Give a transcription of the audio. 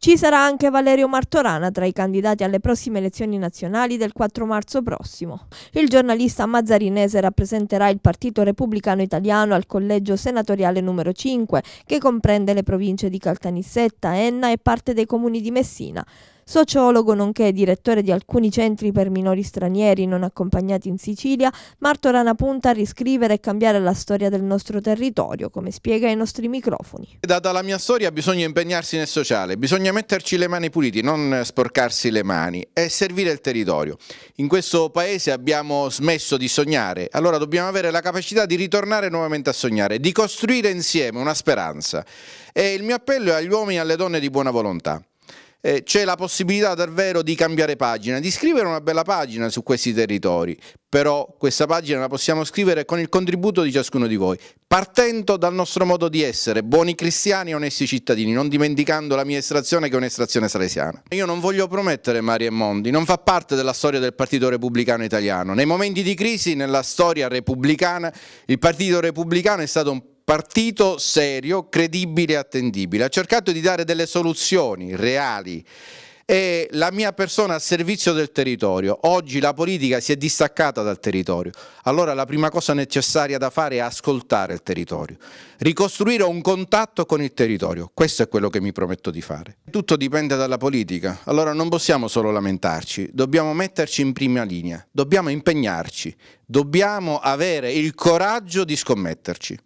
Ci sarà anche Valerio Martorana tra i candidati alle prossime elezioni nazionali del 4 marzo prossimo. Il giornalista mazzarinese rappresenterà il Partito Repubblicano Italiano al collegio senatoriale numero 5, che comprende le province di Caltanissetta, Enna e parte dei comuni di Messina. Sociologo nonché direttore di alcuni centri per minori stranieri non accompagnati in Sicilia, Marto punta a riscrivere e cambiare la storia del nostro territorio, come spiega ai nostri microfoni. Data la mia storia bisogna impegnarsi nel sociale, bisogna metterci le mani pulite, non sporcarsi le mani e servire il territorio. In questo paese abbiamo smesso di sognare, allora dobbiamo avere la capacità di ritornare nuovamente a sognare, di costruire insieme una speranza. E il mio appello è agli uomini e alle donne di buona volontà eh, c'è la possibilità davvero di cambiare pagina, di scrivere una bella pagina su questi territori, però questa pagina la possiamo scrivere con il contributo di ciascuno di voi, partendo dal nostro modo di essere, buoni cristiani e onesti cittadini, non dimenticando la mia estrazione che è un'estrazione salesiana. Io non voglio promettere Maria Mondi, non fa parte della storia del Partito Repubblicano Italiano. Nei momenti di crisi nella storia repubblicana, il Partito Repubblicano è stato un partito serio, credibile e attendibile. Ha cercato di dare delle soluzioni reali e la mia persona a servizio del territorio. Oggi la politica si è distaccata dal territorio, allora la prima cosa necessaria da fare è ascoltare il territorio, ricostruire un contatto con il territorio, questo è quello che mi prometto di fare. Tutto dipende dalla politica, allora non possiamo solo lamentarci, dobbiamo metterci in prima linea, dobbiamo impegnarci, dobbiamo avere il coraggio di scommetterci.